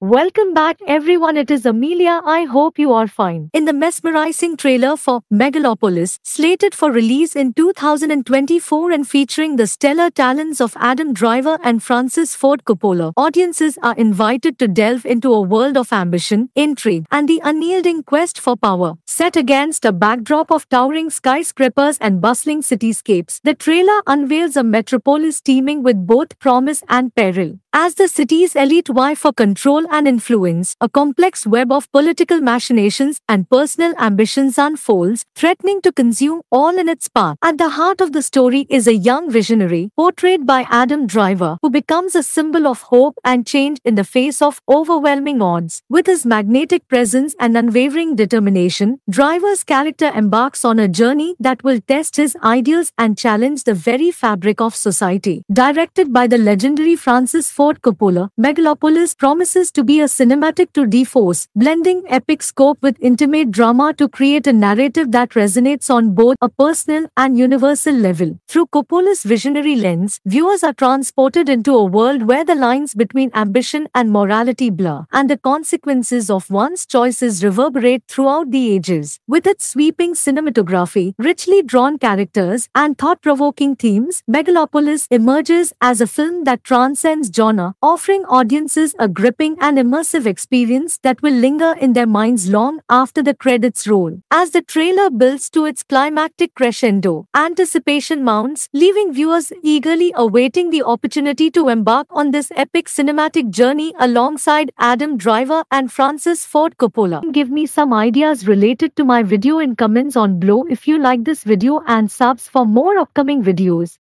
Welcome back, everyone. It is Amelia. I hope you are fine. In the mesmerizing trailer for Megalopolis, slated for release in 2024 and featuring the stellar talents of Adam Driver and Francis Ford Coppola, audiences are invited to delve into a world of ambition, intrigue, and the unyielding quest for power. Set against a backdrop of towering skyscrapers and bustling cityscapes, the trailer unveils a metropolis teeming with both promise and peril. As the city's elite vie for control and influence, a complex web of political machinations and personal ambitions unfolds, threatening to consume all in its path. At the heart of the story is a young visionary, portrayed by Adam Driver, who becomes a symbol of hope and change in the face of overwhelming odds. With his magnetic presence and unwavering determination, Driver's character embarks on a journey that will test his ideals and challenge the very fabric of society. Directed by the legendary Francis Ford Coppola, Megalopolis promises to be a cinematic to D-Force, blending epic scope with intimate drama to create a narrative that resonates on both a personal and universal level. Through Coppola's visionary lens, viewers are transported into a world where the lines between ambition and morality blur, and the consequences of one's choices reverberate throughout the ages. With its sweeping cinematography, richly drawn characters, and thought-provoking themes, Megalopolis emerges as a film that transcends genre, offering audiences a gripping an immersive experience that will linger in their minds long after the credits roll. As the trailer builds to its climactic crescendo, anticipation mounts, leaving viewers eagerly awaiting the opportunity to embark on this epic cinematic journey alongside Adam Driver and Francis Ford Coppola. Give me some ideas related to my video in comments on below if you like this video and subs for more upcoming videos.